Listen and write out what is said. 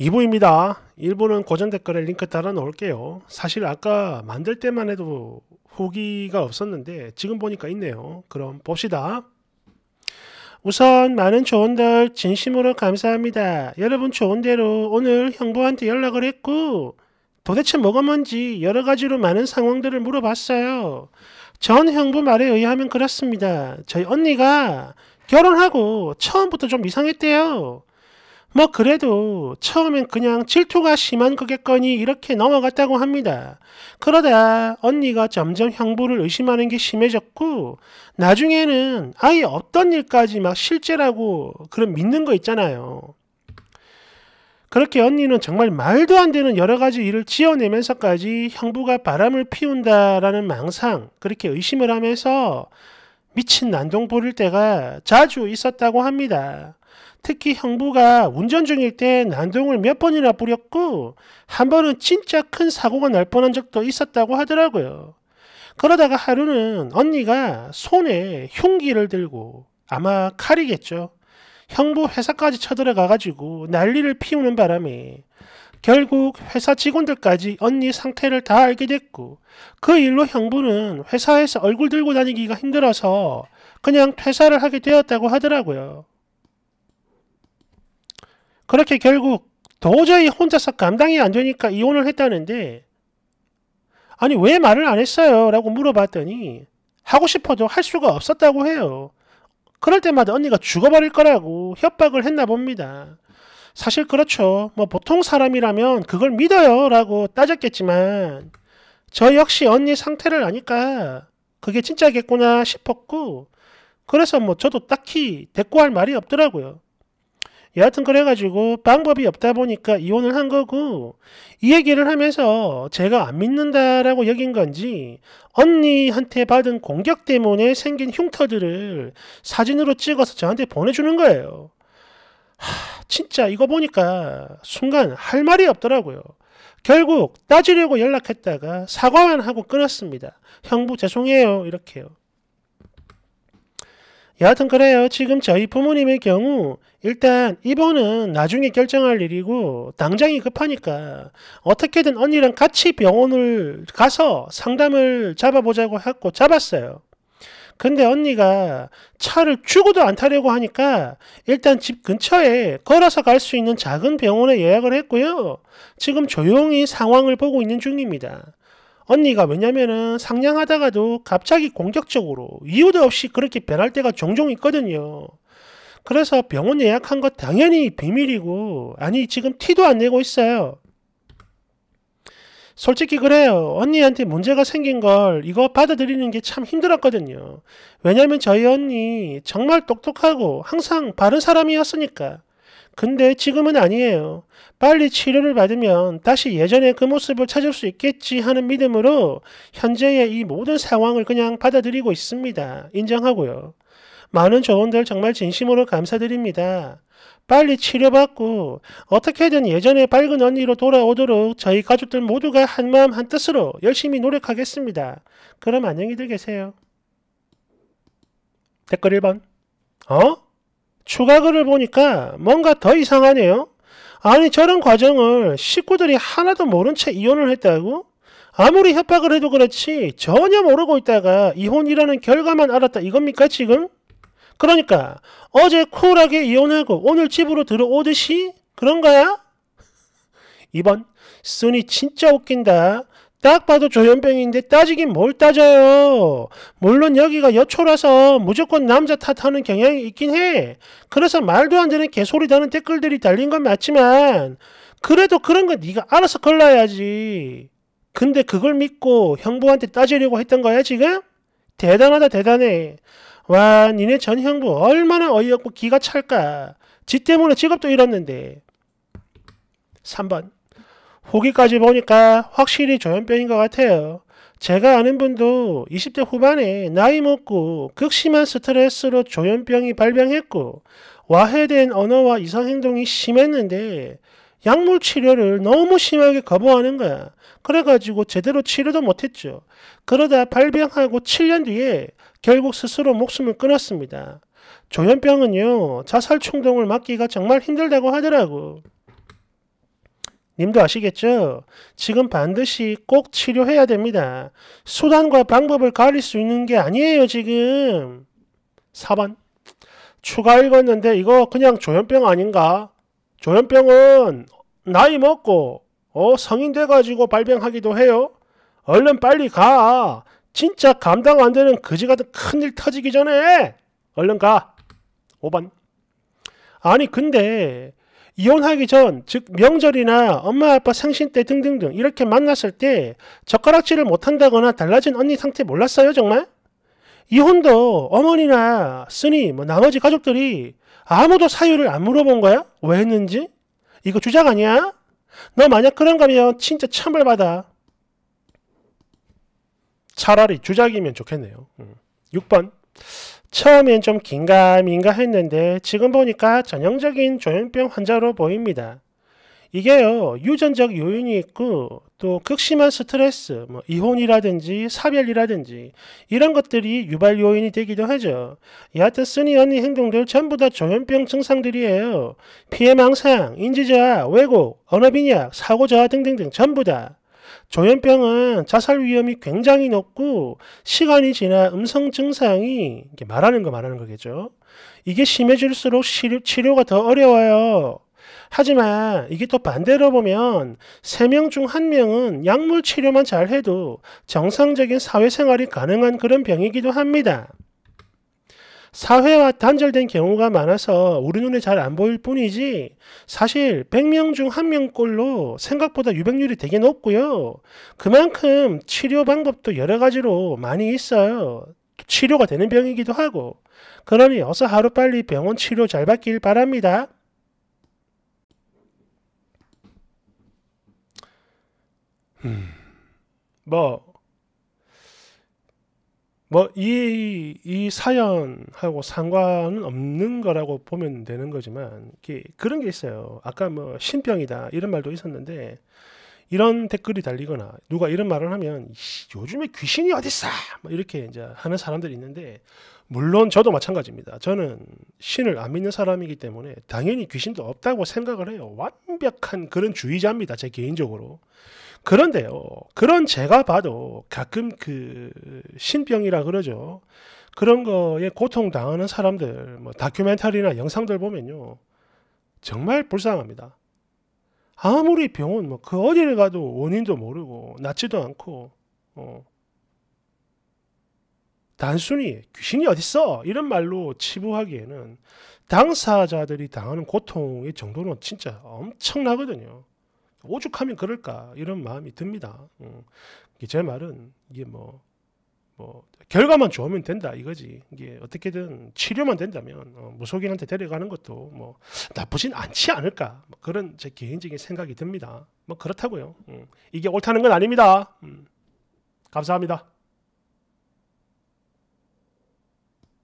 2부입니다. 1부는 고정 댓글에 링크 달아 놓을게요. 사실 아까 만들 때만 해도 후기가 없었는데 지금 보니까 있네요. 그럼 봅시다. 우선 많은 조언들 진심으로 감사합니다. 여러분 좋은대로 오늘 형부한테 연락을 했고 도대체 뭐가 뭔지 여러 가지로 많은 상황들을 물어봤어요. 전 형부 말에 의하면 그렇습니다. 저희 언니가 결혼하고 처음부터 좀 이상했대요. 뭐 그래도 처음엔 그냥 질투가 심한 거겠거니 이렇게 넘어갔다고 합니다. 그러다 언니가 점점 형부를 의심하는 게 심해졌고 나중에는 아예 어떤 일까지 막 실제라고 그런 믿는 거 있잖아요. 그렇게 언니는 정말 말도 안 되는 여러 가지 일을 지어내면서까지 형부가 바람을 피운다라는 망상, 그렇게 의심을 하면서 미친 난동 부릴 때가 자주 있었다고 합니다. 특히 형부가 운전 중일 때 난동을 몇 번이나 부렸고한 번은 진짜 큰 사고가 날 뻔한 적도 있었다고 하더라고요. 그러다가 하루는 언니가 손에 흉기를 들고 아마 칼이겠죠. 형부 회사까지 쳐들어가가지고 난리를 피우는 바람에 결국 회사 직원들까지 언니 상태를 다 알게 됐고 그 일로 형부는 회사에서 얼굴 들고 다니기가 힘들어서 그냥 퇴사를 하게 되었다고 하더라고요. 그렇게 결국 도저히 혼자서 감당이 안 되니까 이혼을 했다는데 아니 왜 말을 안 했어요? 라고 물어봤더니 하고 싶어도 할 수가 없었다고 해요. 그럴 때마다 언니가 죽어버릴 거라고 협박을 했나 봅니다. 사실 그렇죠. 뭐 보통 사람이라면 그걸 믿어요 라고 따졌겠지만 저 역시 언니 상태를 아니까 그게 진짜겠구나 싶었고 그래서 뭐 저도 딱히 대꾸할 말이 없더라고요. 여하튼 그래가지고 방법이 없다 보니까 이혼을 한 거고 이 얘기를 하면서 제가 안 믿는다라고 여긴 건지 언니한테 받은 공격 때문에 생긴 흉터들을 사진으로 찍어서 저한테 보내주는 거예요. 하, 진짜 이거 보니까 순간 할 말이 없더라고요. 결국 따지려고 연락했다가 사과만 하고 끊었습니다. 형부 죄송해요 이렇게요. 여하튼 그래요. 지금 저희 부모님의 경우 일단 입원은 나중에 결정할 일이고 당장이 급하니까 어떻게든 언니랑 같이 병원을 가서 상담을 잡아보자고 했고 잡았어요. 근데 언니가 차를 주고도 안 타려고 하니까 일단 집 근처에 걸어서 갈 수 있는 작은 병원에 예약을 했고요. 지금 조용히 상황을 보고 있는 중입니다. 언니가 왜냐면은 상냥하다가도 갑자기 공격적으로 이유도 없이 그렇게 변할 때가 종종 있거든요. 그래서 병원 예약한 것 당연히 비밀이고 아니 지금 티도 안 내고 있어요. 솔직히 그래요. 언니한테 문제가 생긴 걸 이거 받아들이는 게 참 힘들었거든요. 왜냐면 저희 언니 정말 똑똑하고 항상 바른 사람이었으니까. 근데 지금은 아니에요. 빨리 치료를 받으면 다시 예전의 그 모습을 찾을 수 있겠지 하는 믿음으로 현재의 이 모든 상황을 그냥 받아들이고 있습니다. 인정하고요. 많은 조언들 정말 진심으로 감사드립니다. 빨리 치료받고 어떻게든 예전의 밝은 언니로 돌아오도록 저희 가족들 모두가 한마음 한뜻으로 열심히 노력하겠습니다. 그럼 안녕히들 계세요. 댓글 1번. 어? 추가 글을 보니까 뭔가 더 이상하네요. 아니 저런 과정을 식구들이 하나도 모른 채 이혼을 했다고? 아무리 협박을 해도 그렇지 전혀 모르고 있다가 이혼이라는 결과만 알았다 이겁니까 지금? 그러니까 어제 쿨하게 이혼하고 오늘 집으로 들어오듯이 그런 거야? 이번 순이 진짜 웃긴다. 딱 봐도 조현병인데 따지긴 뭘 따져요. 물론 여기가 여초라서 무조건 남자 탓하는 경향이 있긴 해. 그래서 말도 안 되는 개소리다는 댓글들이 달린 건 맞지만 그래도 그런 건 네가 알아서 걸러야지. 근데 그걸 믿고 형부한테 따지려고 했던 거야 지금? 대단하다 대단해. 와 니네 전 형부 얼마나 어이없고 기가 찰까. 지 때문에 직업도 잃었는데. 3번 보기까지 보니까 확실히 조현병인 것 같아요. 제가 아는 분도 20대 후반에 나이 먹고 극심한 스트레스로 조현병이 발병했고 와해된 언어와 이상행동이 심했는데 약물 치료를 너무 심하게 거부하는 거야. 그래가지고 제대로 치료도 못했죠. 그러다 발병하고 7년 뒤에 결국 스스로 목숨을 끊었습니다. 조현병은요, 자살 충동을 막기가 정말 힘들다고 하더라고. 님도 아시겠죠? 지금 반드시 꼭 치료해야 됩니다. 수단과 방법을 가릴 수 있는 게 아니에요, 지금. 4번. 추가 읽었는데 이거 그냥 조현병 아닌가? 조현병은 나이 먹고 어, 성인 돼가지고 발병하기도 해요. 얼른 빨리 가. 진짜 감당 안 되는 거지 같은 큰 일 터지기 전에 얼른 가. 5번. 아니 근데 이혼하기 전, 즉 명절이나 엄마 아빠 생신 때 등등등 이렇게 만났을 때 젓가락질을 못한다거나 달라진 언니 상태 몰랐어요 정말? 이혼도 어머니나 스니뭐 나머지 가족들이 아무도 사유를 안 물어본 거야? 왜 했는지? 이거 주작 아니야? 너 만약 그런 거면 진짜 참벌받아. 차라리 주작이면 좋겠네요. 6번. 음. 처음엔 좀 긴가민가 했는데 지금 보니까 전형적인 조현병 환자로 보입니다. 이게요, 유전적 요인이 있고 또 극심한 스트레스, 뭐 이혼이라든지 사별이라든지 이런 것들이 유발 요인이 되기도 하죠. 여하튼 쓰니 언니 행동들 전부 다 조현병 증상들이에요. 피해망상, 인지저하, 왜곡, 언어빈약, 사고저하 등등등 전부 다. 조현병은 자살 위험이 굉장히 높고 시간이 지나 음성 증상이 말하는 거 말하는 거겠죠. 이게 심해질수록 치료, 가더 어려워요. 하지만 이게 또 반대로 보면 세 명 중 한명은 약물 치료만 잘해도 정상적인 사회생활이 가능한 그런 병이기도 합니다. 사회와 단절된 경우가 많아서 우리 눈에 잘 안 보일 뿐이지 사실 100명 중 1명꼴로 생각보다 유병률이 되게 높고요. 그만큼 치료 방법도 여러 가지로 많이 있어요. 치료가 되는 병이기도 하고 그러니 어서 하루빨리 병원 치료 잘 받길 바랍니다. 음, 뭐 뭐이이 이 사연하고 상관은 없는 거라고 보면 되는 거지만 그런 게 있어요. 아까 뭐 신병이다 이런 말도 있었는데 이런 댓글이 달리거나 누가 이런 말을 하면 요즘에 귀신이 어딨어 뭐 이렇게 이제 하는 사람들이 있는데 물론 저도 마찬가지입니다. 저는 신을 안 믿는 사람이기 때문에 당연히 귀신도 없다고 생각을 해요. 완벽한 그런 주의자입니다. 제 개인적으로. 그런데요, 그런 제가 봐도 가끔 그 신병이라 그러죠. 그런 거에 고통 당하는 사람들, 뭐 다큐멘터리나 영상들 보면요, 정말 불쌍합니다. 아무리 병원 뭐그 어디를 가도 원인도 모르고 낫지도 않고 어. 단순히 귀신이 어딨어 이런 말로 치부하기에는 당사자들이 당하는 고통의 정도는 진짜 엄청나거든요. 오죽하면 그럴까 이런 마음이 듭니다. 음, 제 말은 이게 뭐, 뭐 결과만 좋으면 된다 이거지. 이게 어떻게든 치료만 된다면 어, 무속인한테 데려가는 것도 뭐 나쁘진 않지 않을까 뭐 그런 제 개인적인 생각이 듭니다. 뭐 그렇다고요. 음, 이게 옳다는 건 아닙니다. 음, 감사합니다.